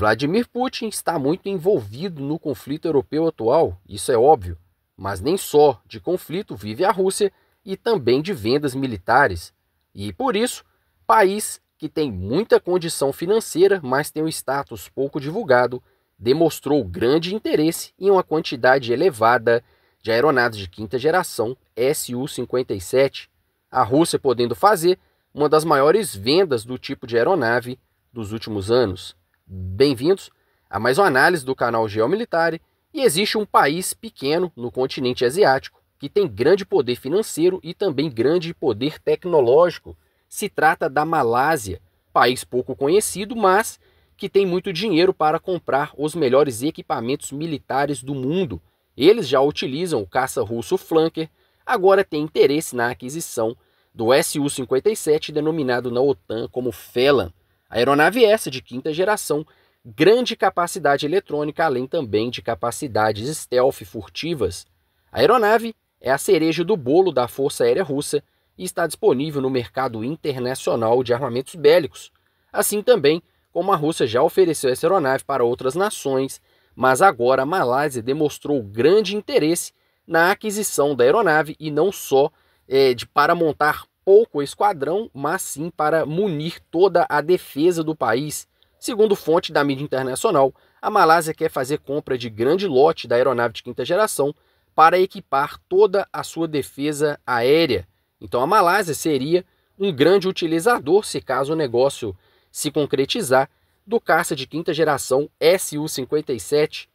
Vladimir Putin está muito envolvido no conflito europeu atual, isso é óbvio, mas nem só de conflito vive a Rússia e também de vendas militares. E por isso, país que tem muita condição financeira, mas tem um status pouco divulgado, demonstrou grande interesse em uma quantidade elevada de aeronaves de quinta geração Su-57, a Rússia podendo fazer uma das maiores vendas do tipo de aeronave dos últimos anos. Bem-vindos a mais uma análise do canal Geomilitar. E existe um país pequeno no continente asiático que tem grande poder financeiro e também grande poder tecnológico. Se trata da Malásia, país pouco conhecido, mas que tem muito dinheiro para comprar os melhores equipamentos militares do mundo. Eles já utilizam o caça russo Flanker, agora tem interesse na aquisição do Su-57, denominado na OTAN como Felan. A aeronave essa de quinta geração, grande capacidade eletrônica, além também de capacidades stealth furtivas. A aeronave é a cereja do bolo da Força Aérea Russa e está disponível no mercado internacional de armamentos bélicos. Assim também como a Rússia já ofereceu essa aeronave para outras nações, mas agora a Malásia demonstrou grande interesse na aquisição da aeronave e não só é, de para montar pouco o esquadrão, mas sim para munir toda a defesa do país. Segundo fonte da mídia internacional, a Malásia quer fazer compra de grande lote da aeronave de quinta geração para equipar toda a sua defesa aérea. Então a Malásia seria um grande utilizador, se caso o negócio se concretizar, do caça de quinta geração Su-57.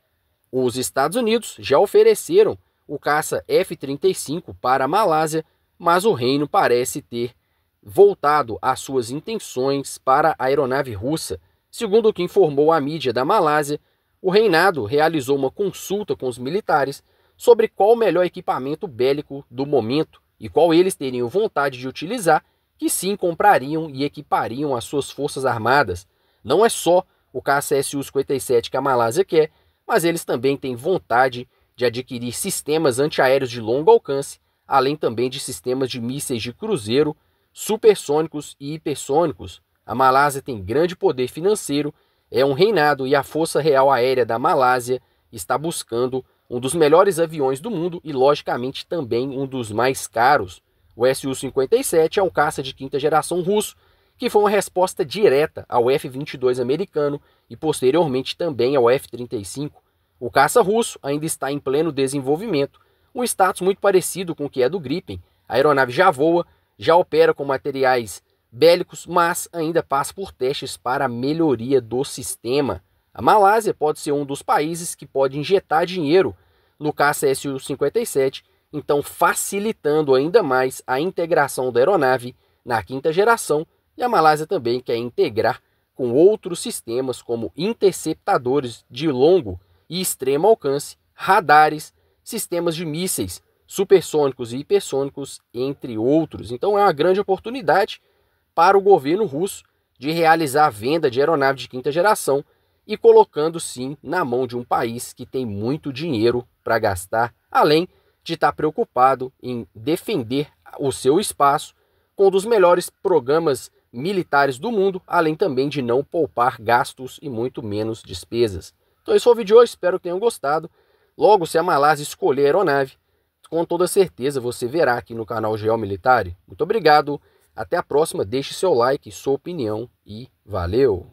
Os Estados Unidos já ofereceram o caça F-35 para a Malásia mas o reino parece ter voltado às suas intenções para a aeronave russa. Segundo o que informou a mídia da Malásia, o reinado realizou uma consulta com os militares sobre qual o melhor equipamento bélico do momento e qual eles teriam vontade de utilizar, que sim comprariam e equipariam as suas forças armadas. Não é só o KCSU-57 que a Malásia quer, mas eles também têm vontade de adquirir sistemas antiaéreos de longo alcance além também de sistemas de mísseis de cruzeiro, supersônicos e hipersônicos. A Malásia tem grande poder financeiro, é um reinado e a Força Real Aérea da Malásia está buscando um dos melhores aviões do mundo e, logicamente, também um dos mais caros. O Su-57 é um caça de quinta geração russo que foi uma resposta direta ao F-22 americano e posteriormente também ao F-35. O caça russo ainda está em pleno desenvolvimento um status muito parecido com o que é do Gripen. A aeronave já voa, já opera com materiais bélicos, mas ainda passa por testes para a melhoria do sistema. A Malásia pode ser um dos países que pode injetar dinheiro no KCSU-57, então facilitando ainda mais a integração da aeronave na quinta geração, e a Malásia também quer integrar com outros sistemas como interceptadores de longo e extremo alcance, radares, sistemas de mísseis supersônicos e hipersônicos, entre outros. Então é uma grande oportunidade para o governo russo de realizar a venda de aeronave de quinta geração e colocando sim na mão de um país que tem muito dinheiro para gastar, além de estar preocupado em defender o seu espaço com um dos melhores programas militares do mundo, além também de não poupar gastos e muito menos despesas. Então esse foi o vídeo, de hoje, espero que tenham gostado. Logo, se a Malásia escolher a aeronave, com toda certeza você verá aqui no canal Geomilitar. Muito obrigado, até a próxima, deixe seu like, sua opinião e valeu!